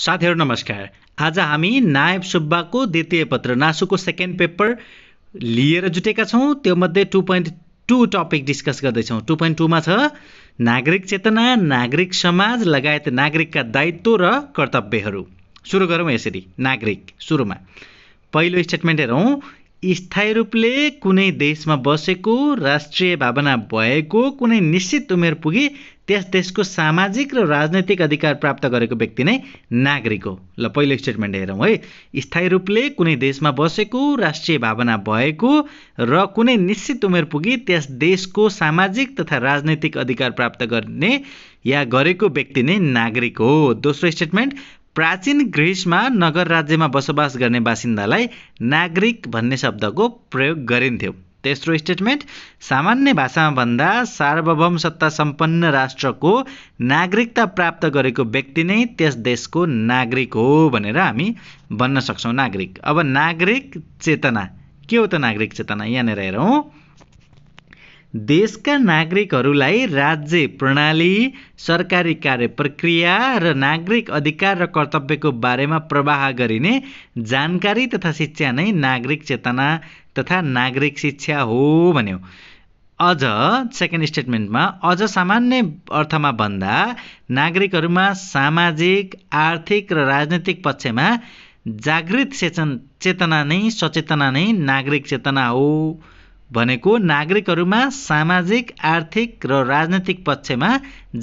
साथीहरू नमस्कार आज हामी नायब सुब्बाको द्वितीय पत्र नासुको सेकेन्ड पेपर लिएर जुटेका छौँ त्योमध्ये two point two topic discuss गर्दैछौँ टु पोइन्ट टूमा छ नागरिक चेतना नागरिक समाज लगायत नागरिकका दायित्व र कर्तव्यहरू सुरु गरौँ यसरी नागरिक सुरुमा पहिलो स्टेटमेन्ट हेरौँ स्थायी रूपले कुनै देशमा बसेको राष्ट्रिय भावना भएको कुनै निश्चित उमेर पुगी त्यस देशको सामाजिक र राजनैतिक अधिकार प्राप्त गरेको व्यक्ति नै नागरिक हो ल पहिलो स्टेटमेन्ट हेरौँ है स्थायी रूपले कुनै देशमा बसेको राष्ट्रिय भावना भएको र कुनै निश्चित उमेर पुगी त्यस देशको सामाजिक तथा राजनैतिक अधिकार प्राप्त गर्ने या गरेको व्यक्ति नै नागरिक हो दोस्रो स्टेटमेन्ट प्राचीन ग्रिसमा नगर राज्यमा बसोबास गर्ने बासिन्दालाई नागरिक भन्ने शब्दको प्रयोग गरिन्थ्यो तेस्रो स्टेटमेन्ट सामान्य भाषामा भन्दा सार्वभौम सत्ता सम्पन्न राष्ट्रको नागरिकता प्राप्त गरेको व्यक्ति नै त्यस देशको नागरिक हो भनेर हामी भन्न सक्छौँ नागरिक अब नागरिक चेतना के हो त नागरिक चेतना यहाँनिर हेरौँ देशका नागरिकहरूलाई राज्य प्रणाली सरकारी कार्य प्रक्रिया र नागरिक अधिकार र कर्तव्यको बारेमा प्रवाह गरिने जानकारी तथा शिक्षा नै नागरिक चेतना तथा नागरिक शिक्षा हो भन्यो अझ सेकेन्ड स्टेटमेन्टमा अझ सामान्य अर्थमा भन्दा नागरिकहरूमा सामाजिक आर्थिक र राजनैतिक पक्षमा जागृत सेचन चेतना नै सचेतना नै नागरिक चेतना हो भनेको नागरिकहरूमा सामाजिक आर्थिक र राजनैतिक पक्षमा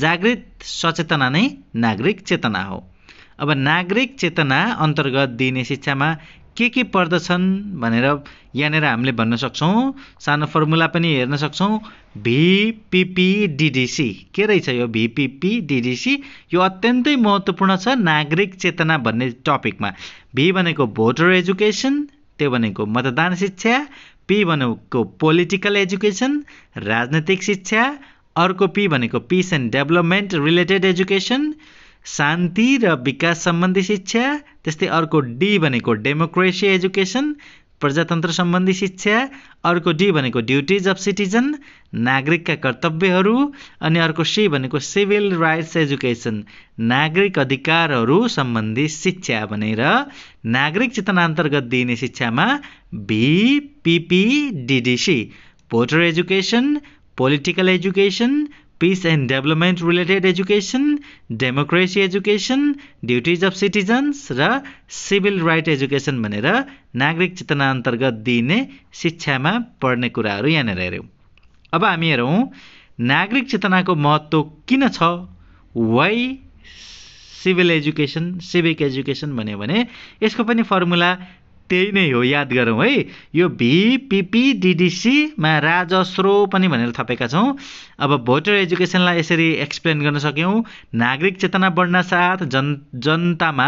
जागृत सचेतना नै नागरिक चेतना हो अब नागरिक चेतना अन्तर्गत दिइने शिक्षामा के के पर्दछन् भनेर यहाँनिर हामीले भन्न सक्छौँ सानो फर्मुला पनि हेर्न सक्छौँ भिपिपिडिडिसी के रहेछ यो भिपिपिडिडिसी यो अत्यन्तै महत्त्वपूर्ण छ नागरिक चेतना भन्ने टपिकमा भी भनेको भोटर एजुकेसन त्यो भनेको मतदान शिक्षा पी भनेको पोलिटिकल एजुकेसन राजनैतिक शिक्षा अर्को पी भनेको peace and development related education शान्ति र विकास सम्बन्धी शिक्षा त्यस्तै अर्को डी भनेको डेमोक्रेसी एजुकेसन प्रजातन्त्र सम्बन्धी शिक्षा अर्को डी भनेको ड्युटिज अफ सिटिजन नागरिकका कर्तव्यहरू अनि अर्को सी भनेको सिभिल राइट्स एजुकेसन नागरिक अधिकारहरू सम्बन्धी शिक्षा भनेर नागरिक चेतना अन्तर्गत दिइने शिक्षामा VPPDDC voter education political education peace and development related education democracy education duties of citizens र सिभिल राइट एजुकेसन भनेर नागरिक चेतना अन्तर्गत दिइने शिक्षामा पढ्ने कुराहरू यहाँनिर हेऱ्यौँ अब हामी हेरौँ नागरिक चेतनाको महत्त्व किन छ why civil education civic education भन्यो भने यसको पनि फर्मुला त्यही नै हो याद गरौँ है यो भिपिपिडिडिसीमा राजस्रो पनि भनेर थपेका छौँ अब भोटर एजुकेसनलाई यसरी एक्सप्लेन गर्न सक्यौँ नागरिक चेतना बढ्न साथ जन जनतामा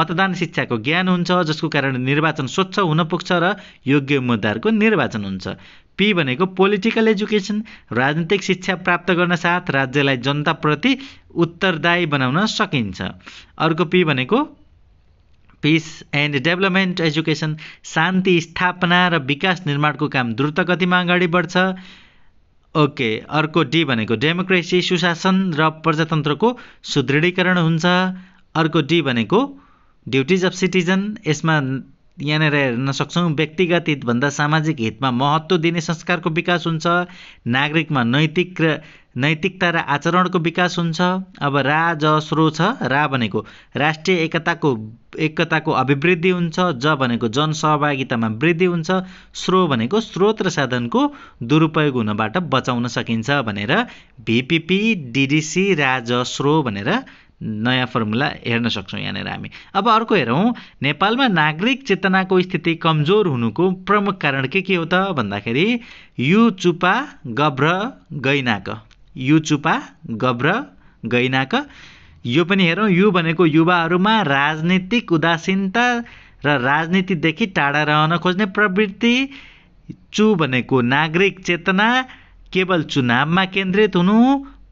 मतदान शिक्षाको ज्ञान हुन्छ जसको कारण निर्वाचन स्वच्छ हुन पुग्छ र योग्य उम्मेद्वारको निर्वाचन हुन्छ पी भनेको पोलिटिकल एजुकेसन राजनीतिक शिक्षा प्राप्त गर्न साथ राज्यलाई जनताप्रति उत्तरदायी बनाउन सकिन्छ अर्को पी भनेको पिस एन्ड डेभलपमेन्ट एजुकेसन शान्ति स्थापना र विकास निर्माणको काम द्रुत गतिमा अगाडि बढ्छ ओके अर्को डी भनेको डेमोक्रेसी सुशासन र प्रजातन्त्रको सुदृढीकरण हुन्छ अर्को डी भनेको ड्युटिज अफ सिटिजन यसमा यहाँनिर हेर्न सक्छौँ व्यक्तिगत हितभन्दा सामाजिक हितमा महत्त्व दिने संस्कारको विकास हुन्छ नागरिकमा नैतिक र नैतिकता र आचरणको विकास हुन्छ अब रा जस्रो छ रा भनेको राष्ट्रिय एकताको एकताको अभिवृद्धि हुन्छ ज भनेको जनसहभागितामा वृद्धि हुन्छ स्रो भनेको स्रोत र साधनको दुरुपयोग हुनबाट बचाउन सकिन्छ भनेर भिपिपी डिडिसी राजस्रो भनेर नयाँ फर्मुला हेर्न सक्छौँ यहाँनिर हामी अब अर्को हेरौँ नेपालमा नागरिक चेतनाको स्थिति कमजोर हुनुको प्रमुख कारण के के हो त भन्दाखेरि यु चुपा गभ्र गैनाक यु चुपा गभ्र गैनाक यो पनि हेरौँ यु भनेको युवाहरूमा राजनीतिक उदासीनता र राजनीतिदेखि टाढा रहन खोज्ने प्रवृत्ति चु भनेको नागरिक चेतना केवल चुनावमा केन्द्रित हुनु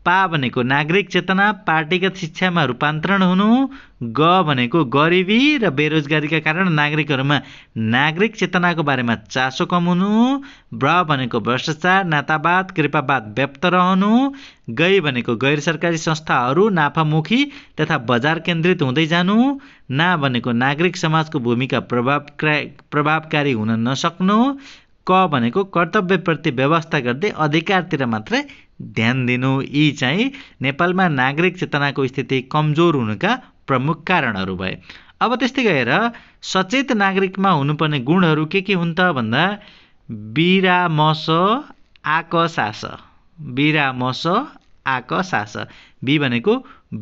पा भनेको नागरिक चेतना पार्टीगत शिक्षामा रूपान्तरण हुनु ग भनेको गरिबी र बेरोजगारीका कारण नागरिकहरूमा नागरिक चेतनाको बारेमा चासो कम हुनु ब्र भनेको भ्रष्टाचार नातावाद कृपावाद व्याप्त रहनु गई भनेको गैर सरकारी संस्थाहरू नाफामुखी तथा बजार केन्द्रित हुँदै जानु ना भनेको नागरिक समाजको भूमिका प्रभाव प्रभावकारी हुन नसक्नु क भनेको कर्तव्यप्रति व्यवस्था गर्दै अधिकारतिर मात्रै ध्यान दिनु यी चाहिँ नेपालमा नागरिक चेतनाको स्थिति कमजोर हुनुका प्रमुख कारणहरू भए अब त्यस्तै गएर सचेत नागरिकमा हुनुपर्ने गुणहरू के के हुन् त भन्दा बिरामस आकसास बिरामस आकसास बी भनेको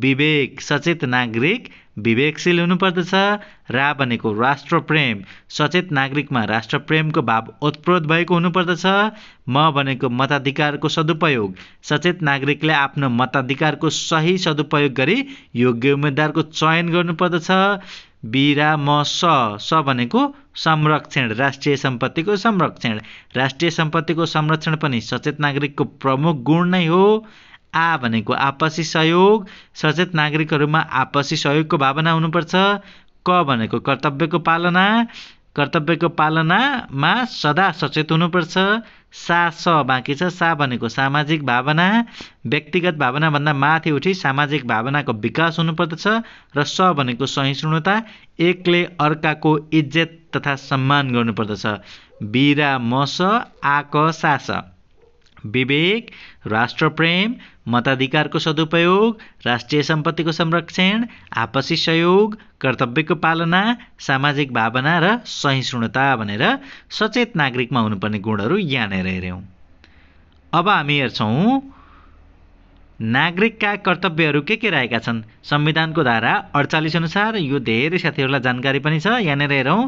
विवेक सचेत नागरिक विवेकशील हुनुपर्दछ रा भनेको राष्ट्रप्रेम सचेत नागरिकमा राष्ट्रप्रेमको भाव ओतप्रोत भएको हुनुपर्दछ म भनेको मताधिकारको सदुपयोग सचेत नागरिकले आफ्नो मताधिकारको सही सदुपयोग गरी योग्य उम्मेद्वारको चयन गर्नुपर्दछ बिरा म स स भनेको संरक्षण राष्ट्रिय सम्पत्तिको संरक्षण राष्ट्रिय सम्पत्तिको संरक्षण पनि सचेत नागरिकको प्रमुख गुण नै हो आ भनेको आपसी सहयोग सचेत नागरिकहरूमा आपसी सहयोगको भावना हुनुपर्छ क भनेको कर्तव्यको पालना कर्तव्यको पालनामा सदा सचेत हुनुपर्छ सा स बाँकी छ सा भनेको सामाजिक भावना व्यक्तिगत भावनाभन्दा माथि उठी सामाजिक भावनाको विकास हुनुपर्दछ र स भनेको सहिष्णुता एकले अर्काको इज्जत तथा सम्मान गर्नुपर्दछ बिरा मस आक सास विवेक राष्ट्रप्रेम मताधिकारको सदुपयोग राष्ट्रिय सम्पत्तिको संरक्षण आपसी सहयोग कर्तव्यको पालना सामाजिक भावना र सहिष्णुता भनेर सचेत नागरिकमा हुनुपर्ने गुणहरू यहाँनिर हेऱ्यौँ अब हामी हेर्छौँ नागरिकका कर्तव्यहरू के के रहेका छन् संविधानको धारा अडचालिस अनुसार यो धेरै साथीहरूलाई जानकारी पनि छ यहाँनिर हेरौँ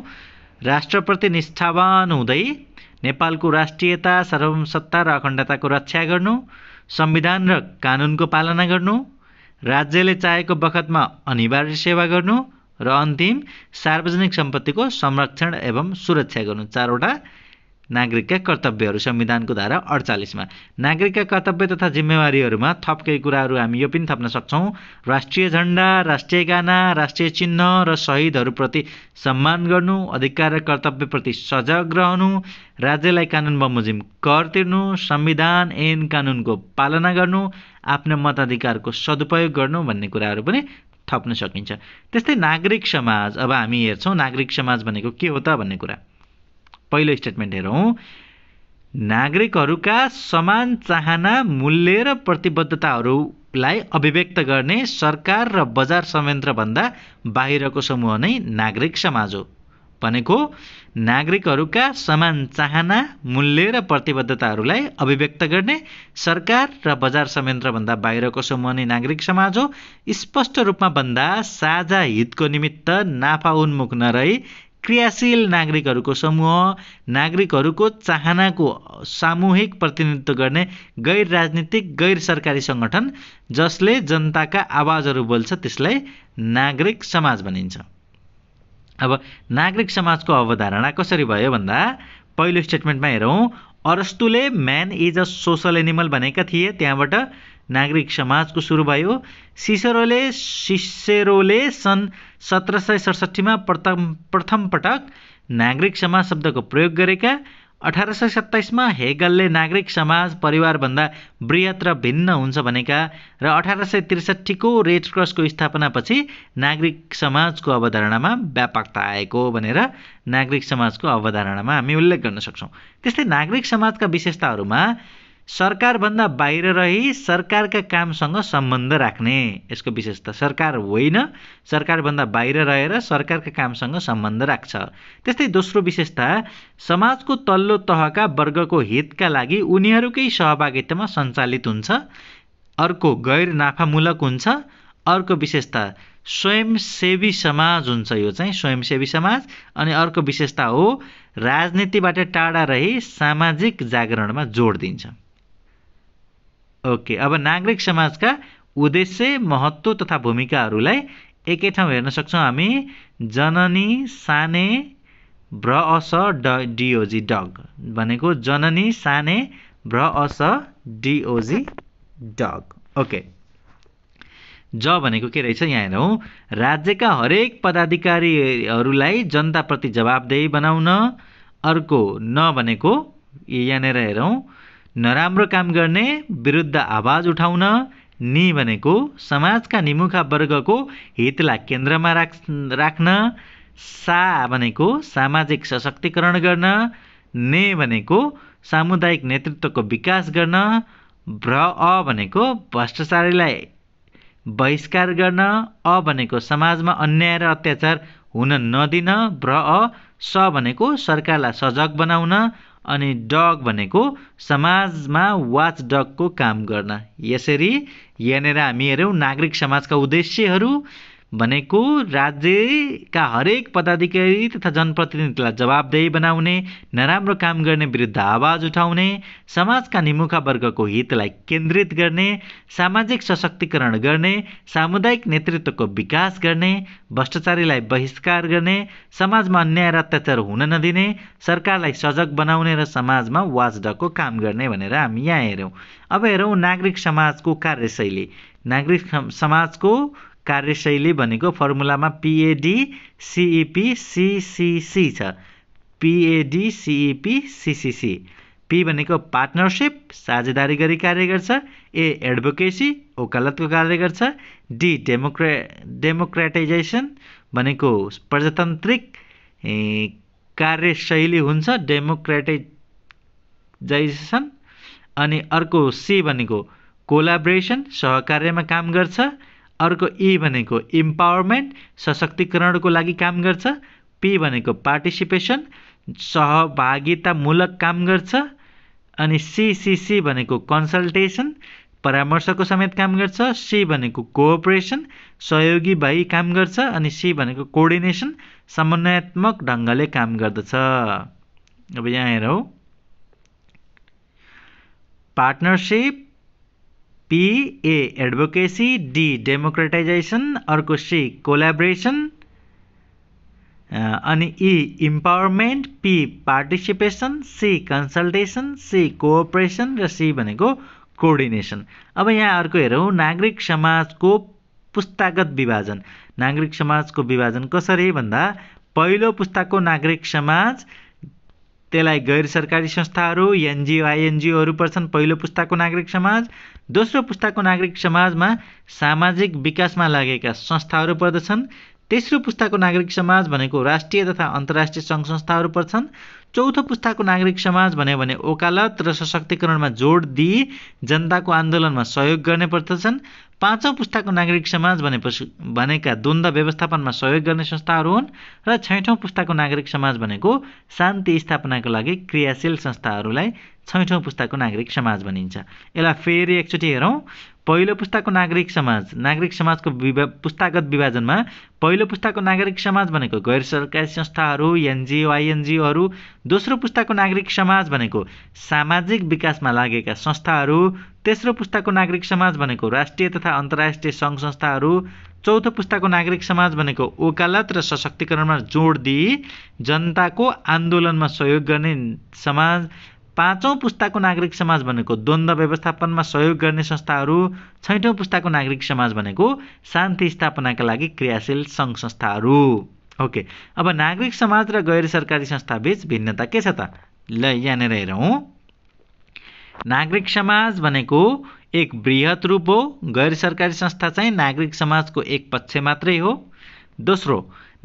राष्ट्रप्रति निष्ठावान हुँदै नेपालको राष्ट्रियता सार्वभौमसत्ता र अखण्डताको रक्षा गर्नु संविधान र कानुनको पालना गर्नु राज्यले चाहेको बखतमा अनिवार्य सेवा गर्नु र अन्तिम सार्वजनिक सम्पत्तिको संरक्षण एवं सुरक्षा गर्नु चारवटा नागरिकका कर्तव्यहरू संविधानको धारा अडचालिसमा नागरिकका कर्तव्य तथा जिम्मेवारीहरूमा थपकै केही कुराहरू हामी यो पनि थप्न सक्छौँ राष्ट्रिय झन्डा राष्ट्रिय गाना राष्ट्रिय चिन्ह र शहीदहरूप्रति सम्मान गर्नु अधिकार र कर्तव्यप्रति सजग रहनु राज्यलाई कानुन बमोजिम कर तिर्नु संविधान ऐन कानुनको पालना गर्नु आफ्नो मताधिकारको सदुपयोग गर्नु भन्ने कुराहरू पनि थप्न सकिन्छ त्यस्तै नागरिक समाज अब हामी हेर्छौँ नागरिक समाज भनेको के हो त भन्ने कुरा पहिलो स्टेटमेन्ट हेरौँ नागरिकहरूका समान चाहना मूल्य र प्रतिबद्धताहरूलाई अभिव्यक्त गर्ने सरकार र बजार संयन्त्रभन्दा बाहिरको समूह नै नागरिक समाज हो भनेको नागरिकहरूका समान चाहना मूल्य र प्रतिबद्धताहरूलाई अभिव्यक्त गर्ने सरकार र बजार संयन्त्रभन्दा बाहिरको समूह नै नागरिक समाज हो स्पष्ट रूपमा भन्दा साझा हितको निमित्त नाफा उन्मुख नरही क्रियाशील नागरिकहरूको समूह नागरिकहरूको चाहनाको सामूहिक प्रतिनिधित्व गर्ने गैर राजनीतिक गैर सरकारी सङ्गठन जसले जनताका आवाजहरू बोल्छ त्यसलाई नागरिक समाज भनिन्छ अब नागरिक समाजको अवधारणा कसरी भयो भन्दा पहिलो स्टेटमेन्टमा हेरौँ अरस्तुले man is a social animal भनेका थिए त्यहाँबाट नागरिक समाजको सुरु भयो सिसरोले सिसेरोले सन् सत्र सय सडसठीमा प्रथम प्रथम पटक नागरिक समाज शब्दको प्रयोग गरेका अठार सय सत्ताइसमा हेगलले नागरिक समाज परिवारभन्दा वृहत र भिन्न हुन्छ भनेका र अठार सय त्रिसठीको रेड क्रसको स्थापनापछि नागरिक समाजको अवधारणामा व्यापकता आएको भनेर नागरिक समाजको अवधारणामा हामी उल्लेख गर्न सक्छौँ त्यस्तै नागरिक समाजका विशेषताहरूमा सरकारभन्दा बाहिर रही सरकारका कामसँग सम्बन्ध राख्ने यसको विशेषता सरकार होइन सरकारभन्दा बाहिर रहेर सरकारका कामसँग सम्बन्ध राख्छ त्यस्तै दोस्रो विशेषता समाजको तल्लो तहका वर्गको हितका लागि उनीहरूकै सहभागितामा सञ्चालित हुन्छ अर्को गैर नाफामूलक हुन्छ अर्को विशेषता स्वयंसेवी समाज हुन्छ यो चाहिँ स्वयंसेवी समाज अनि अर्को विशेषता हो राजनीतिबाट टाढा रही सामाजिक जागरणमा जोड दिन्छ ओके अब नागरिक समाजका उद्देश्य महत्त्व तथा भूमिकाहरूलाई एकै ठाउँ हेर्न सक्छौँ हामी जननी साने भ्र अस ड डिओजी डग भनेको जननी साने भ्र अस डिओजी डग ओके ज भनेको के रहेछ यहाँ हेरौँ राज्यका हरेक पदाधिकारीहरूलाई जनताप्रति जवाबदेही बनाउन अर्को न भनेको यहाँनिर हेरौँ नराम्रो काम गर्ने विरुद्ध आवाज उठाउन नि भनेको समाजका निमुखा वर्गको हितलाई केन्द्रमा राख राख्न सा भनेको सामाजिक सशक्तिकरण गर्न ने भनेको सामुदायिक नेतृत्वको विकास गर्न भ्र अ भनेको भ्रष्टाचारीलाई बहिष्कार गर्न अ भनेको समाजमा अन्याय र अत्याचार हुन नदिन भ्र अ स भनेको सरकारलाई सजग बनाउन अनि डग भनेको समाजमा वाच डगको काम गर्न यसरी यहाँनिर हामी हेऱ्यौँ नागरिक समाजका उद्देश्यहरू भनेको राज्यका हरेक पदाधिकारी तथा जनप्रतिनिधिलाई जवाबदेही बनाउने नराम्रो काम गर्ने विरुद्ध आवाज उठाउने समाजका निमुखा वर्गको हितलाई केन्द्रित गर्ने सामाजिक सशक्तिकरण गर्ने सामुदायिक नेतृत्वको विकास गर्ने भ्रष्टाचारीलाई बहिष्कार गर्ने समाजमा अन्याय र अत्याचार हुन नदिने सरकारलाई सजग बनाउने र समाजमा वाजडको काम गर्ने भनेर हामी यहाँ हेऱ्यौँ अब हेरौँ नागरिक समाजको कार्यशैली नागरिक समाजको कार्यशैली भनेको फर्मुलामा पिएडी सिइपी सिसिसी छ पिएडी सिइपी सिसिसी पी भनेको पार्टनरसिप साझेदारी गरी कार्य गर्छ ए एडभोकेसी ओकालतको कार्य गर्छ डी डेमोक्रे डेमोक्रेटाइजेसन भनेको प्रजातान्त्रिक कार्यशैली हुन्छ डेमोक्रेटाइजाइजेसन अनि अर्को सी भनेको कोलाब्रेसन सहकार्यमा काम गर्छ अर्को ए e भनेको इम्पावरमेन्ट सशक्तिकरणको लागि काम गर्छ पी भनेको पार्टिसिपेसन सहभागितामूलक काम गर्छ अनि सिसिसी भनेको कन्सल्टेसन परामर्शको समेत काम गर्छ सी भनेको कोअपरेसन सहयोगी भई काम गर्छ अनि सी भनेको कोर्डिनेसन समन्वयात्मक ढङ्गले काम गर्दछ अब यहाँ हेरौँ partnership P A advocacy D democratisation अर्को सी कोलाब्रेसन अनि E empowerment P participation C consultation C cooperation र सी भनेको कोर्डिनेसन अब यहाँ अर्को हेरौँ नागरिक समाजको पुस्तागत विभाजन नागरिक समाजको विभाजन कसरी भन्दा पहिलो पुस्ताको नागरिक समाज त्यसलाई गैर सरकारी संस्थाहरू एनजिओ आइएनजिओहरू पर्छन् पहिलो पुस्ताको नागरिक समाज दोस्रो पुस्ताको नागरिक समाजमा सामाजिक विकासमा लागेका संस्थाहरू पर्दछन् तेस्रो पुस्ताको नागरिक समाज भनेको राष्ट्रिय तथा अन्तर्राष्ट्रिय सङ्घ संस्थाहरू पर्छन् चौथो पुस्ताको नागरिक समाज भन्यो भने ओकालत र सशक्तिकरणमा जोड दिई जनताको आन्दोलनमा सहयोग गर्ने पर्दछन् पाँचौँ पुस्ताको नागरिक समाज भनेपछि भनेका द्वन्द व्यवस्थापनमा सहयोग गर्ने संस्थाहरू हुन् र छैठौँ पुस्ताको नागरिक समाज भनेको शान्ति स्थापनाको लागि क्रियाशील संस्थाहरूलाई छैठौँ पुस्ताको नागरिक समाज भनिन्छ यसलाई फेरि एकचोटि हेरौँ पहिलो पुस्ताको नागरिक समाज नागरिक समाजको विभा पुस्तागत विभाजनमा पहिलो पुस्ताको नागरिक समाज भनेको गैर सरकारी संस्थाहरू एनजिओ आइएनजिओहरू दोस्रो पुस्ताको नागरिक समाज भनेको सामाजिक विकासमा लागेका संस्थाहरू तेस्रो पुस्ताको नागरिक समाज भनेको राष्ट्रिय तथा अन्तर्राष्ट्रिय सङ्घ संस्थाहरू चौथो पुस्ताको नागरिक समाज भनेको ओकालत र सशक्तिकरणमा जोड दिई जनताको आन्दोलनमा सहयोग गर्ने समाज पाँचौँ पुस्ताको नागरिक समाज भनेको द्वन्द्व व्यवस्थापनमा सहयोग गर्ने संस्थाहरू छैटौँ पुस्ताको नागरिक समाज भनेको शान्ति स्थापनाका लागि क्रियाशील सङ्घ संस्थाहरू ओके अब नागरिक समाज र गैर सरकारी संस्था संस्थाबीच भिन्नता के छ त ल यहाँनिर हेरौँ नागरिक समाज भनेको एक वृहत रूप हो गैर सरकारी संस्था चाहिँ नागरिक समाजको एक पक्ष मात्रै हो दोस्रो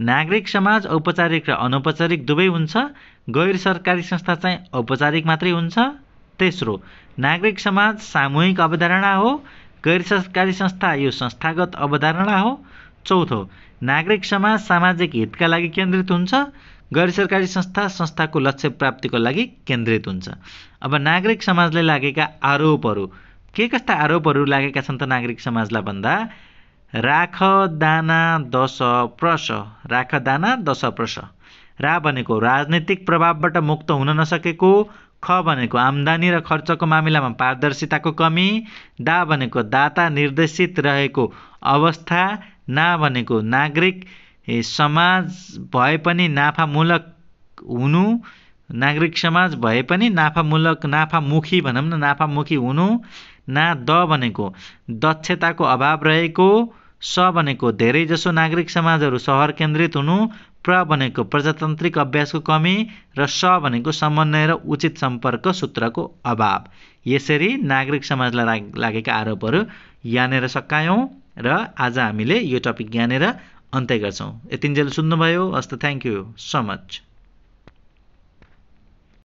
नागरिक समाज औपचारिक र अनौपचारिक दुवै हुन्छ गैर सरकारी संस्था चाहिँ औपचारिक मात्रै हुन्छ तेस्रो नागरिक समाज सामूहिक अवधारणा हो गैर सरकारी संस्था यो संस्थागत अवधारणा हो चौथो नागरिक समाज सामाजिक हितका लागि केन्द्रित हुन्छ गैर सरकारी संस्था संस्थाको लक्ष्य प्राप्तिको लागि केन्द्रित हुन्छ अब नागरिक समाजले लागेका आरोपहरू के कस्ता आरोपहरू लागेका छन् त नागरिक समाजलाई भन्दा राख दाना दश प्रश राख दाना दश प्रश रा भनेको राजनैतिक प्रभावबाट मुक्त हुन नसकेको ख भनेको आम्दानी र खर्चको मामिलामा पारदर्शिताको कमी दा भनेको दाता निर्देशित रहेको अवस्था ना भनेको नागरिक समाज भए पनि नाफामूलक हुनु नागरिक समाज भए पनि नाफामूलक नाफामुखी भनौँ न नाफामुखी हुनु ना द भनेको दक्षताको अभाव रहेको स भनेको धेरैजसो नागरिक समाजहरू सहर केन्द्रित हुनु प्र भनेको प्रजातान्त्रिक अभ्यासको कमी र स भनेको समन्वय र उचित सम्पर्क सूत्रको अभाव यसरी नागरिक समाजलाई लागेका आरोपहरू यहाँनिर सकायौँ र आज हामीले यो टपिक यहाँनिर अन्त्य गर्छौँ यतिन्जेल सुन्नुभयो हस्त थ्याङ्क यू सो मच